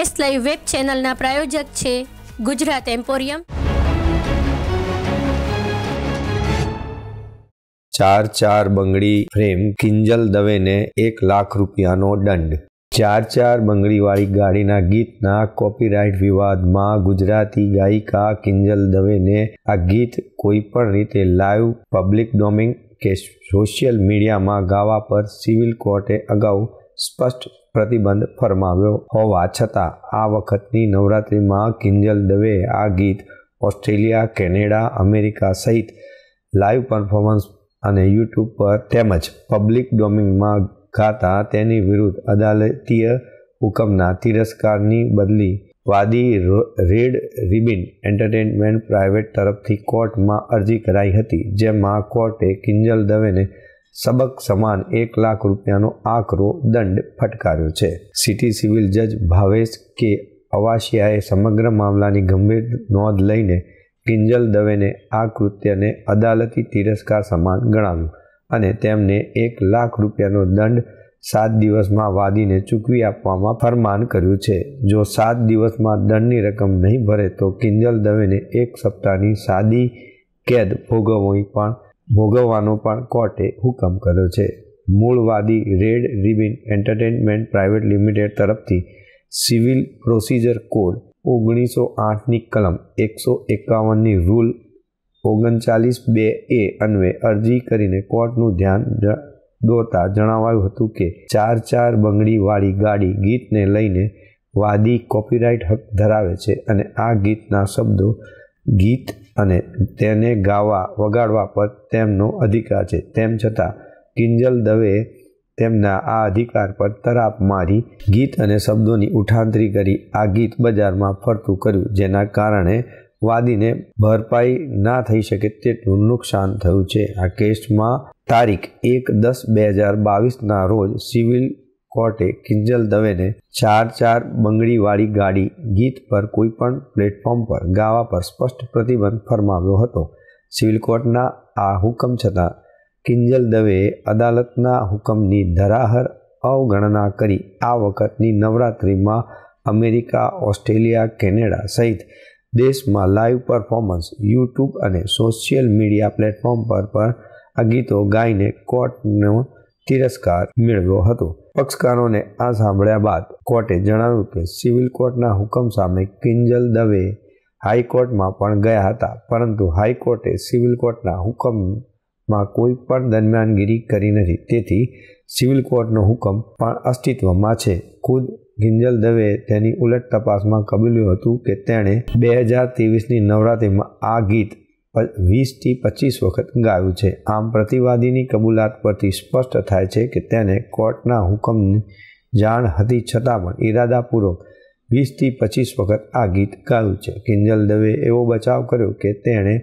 S live web ચેનલના પ્રાયોજક છે Gujarat emporium ચાર ચાર બંગડી ફ્રેમ કિંજલ દવેને એક લાખ રૂપિયાનો દંડ ચાર ચાર બંગડીવાળી ગાડીના ગીતના કોપીરાઇટ વિવાદમાં ગુજરાતી ગાયિકા કિંજલ દવેને આ ગીત કોઈપણ રીતે લાઈવ પબ્લિક ડોમિંગ કે સોશિયલ મીડિયામાં ગાવા પર સિવિલ કોર્ટે અગાઉ સ્પષ્ટ પ્રતિબંધ ફરમાવ્યો હોવા છતાં આ વખતની નવરાત્રિમાં કિંજલ દવે આ ગીત ઓસ્ટ્રેલિયા કેનેડા અમેરિકા સહિત લાઈવ પરફોર્મન્સ અને યુટ્યુબ પર તેમજ પબ્લિક ડોમિંગમાં ગાતા તેની વિરુદ્ધ અદાલતીય હુકમના તિરસ્કારની બદલી વાદી રેડ રિબિન એન્ટરટેનમેન્ટ પ્રાઇવેટ તરફથી કોર્ટમાં અરજી કરાઈ હતી જેમાં કોર્ટે કિંજલ દવેને સબક સમાન એક લાખ રૂપિયાનો આકરો દંડ ફટકાર્યો છે સિટી સિવિલ જજ ભાવેશ કે અવાશિયાએ સમગ્ર મામલાની ગંભીર નોંધ લઈને કિંજલ દવેને આ કૃત્યને અદાલતી તિરસ્કાર સમાન ગણાવ્યું અને તેમને એક લાખ રૂપિયાનો દંડ સાત દિવસમાં વાદીને ચૂકવી આપવામાં ફરમાન કર્યું છે જો સાત દિવસમાં દંડની રકમ નહીં ભરે તો કિંજલ દવેને એક સપ્તાહની સાદી કેદ ભોગવવી પણ ભોગવવાનો પણ કોર્ટે હુકમ કર્યો છે મૂળવાદી red ribbon entertainment private limited તરફથી સિવિલ પ્રોસિજર કોડ ઓગણીસો આઠની કલમ એકસો એકાવનની રૂલ ઓગણચાલીસ બે એ અન્વે અરજી કરીને કોર્ટનું ધ્યાન દોરતા જણાવાયું હતું કે ચાર ચાર બંગડીવાળી ગાડી ગીતને લઈને વાદી કોપીરાઇટ હક ધરાવે છે અને આ ગીતના શબ્દો ગીત અને તેને ગાવા વગાડવા પર તેમનો અધિકાર છે તેમ છતાં કિંજલ દવે તેમના આ અધિકાર પર તરાપ મારી ગીત અને શબ્દોની ઉઠાંતરી કરી આ ગીત બજારમાં ફરતું કર્યું જેના કારણે વાદીને ભરપાઈ ના થઈ શકે તેટલું નુકસાન થયું છે આ કેસમાં તારીખ એક દસ બે હજાર બાવીસના રોજ સિવિલ કોર્ટે કિંજલ દવેને ચાર ચાર બંગડીવાળી ગાડી ગીત પર કોઈપણ પ્લેટફોર્મ પર ગાવા પર સ્પષ્ટ પ્રતિબંધ ફરમાવ્યો હતો સિવિલ કોર્ટના આ હુકમ છતાં કિંજલ દવેએ અદાલતના હુકમની ધરાહર અવગણના કરી આ વખતની નવરાત્રિમાં અમેરિકા ઓસ્ટ્રેલિયા કેનેડા સહિત દેશમાં લાઈવ પરફોર્મન્સ યુટ્યુબ અને સોશિયલ મીડિયા પ્લેટફોર્મ પર પણ આ ગીતો ગાઈને કોર્ટનો તિરસ્કાર મેળવ્યો હતો પક્ષકારોને આ સાંભળ્યા બાદ કોર્ટે જણાવ્યું કે સિવિલ કોર્ટના હુકમ સામે કિંજલ દવે હાઈકોર્ટમાં પણ ગયા હતા પરંતુ હાઈકોર્ટે સિવિલ કોર્ટના હુકમમાં કોઈ પણ દરમિયાનગીરી કરી નથી તેથી સિવિલ કોર્ટનો હુકમ પણ અસ્તિત્વમાં છે ખુદ ગિંજલ દવે તેની ઉલટ તપાસમાં કબૂલ્યું હતું કે તેણે બે હજાર ત્રેવીસની નવરાત્રિમાં આ ગીત વીસથી પચીસ વખત ગાયું છે આમ પ્રતિવાદીની કબૂલાત પરથી સ્પષ્ટ થાય છે કે તેને કોર્ટના હુકમની જાણ હતી છતાં પણ ઇરાદાપૂર્વક વીસથી પચીસ વખત આ ગીત ગાયું છે કિંજલ દવે એવો બચાવ કર્યો કે તેણે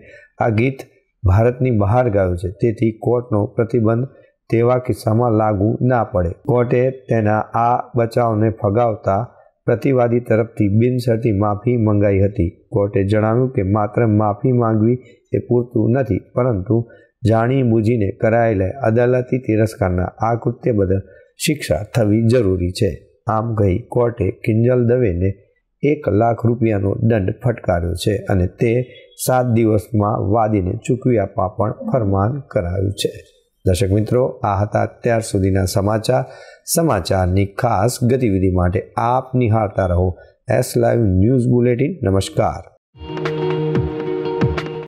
આ ગીત ભારતની બહાર ગાયું છે તેથી કોર્ટનો પ્રતિબંધ તેવા કિસ્સામાં લાગુ ના પડે કોર્ટે તેના આ બચાવને ફગાવતા પ્રતિવાદી તરફથી બિનશરતી માફી મંગાઈ હતી કોર્ટે જણાવ્યું કે માત્ર માફી માંગવી એ પૂરતું નથી પરંતુ જાણી બૂજીને કરાયેલા અદાલતી તિરસ્કારના આ કૃત્ય બદલ શિક્ષા થવી જરૂરી છે આમ કહી કોર્ટે કિંજલ દવેને એક લાખ રૂપિયાનો દંડ ફટકાર્યો છે અને તે સાત દિવસમાં વાદીને ચૂકવી આપવા પણ ફરમાન કરાયું છે દર્શક મિત્રો આ હતા અત્યાર સુધીના સમાચાર સમાચારની ખાસ ગતિવિધિ માટે આપ નિહાળતા રહો એસ લાઈવ ન્યૂઝ બુલેટિન નમસ્કાર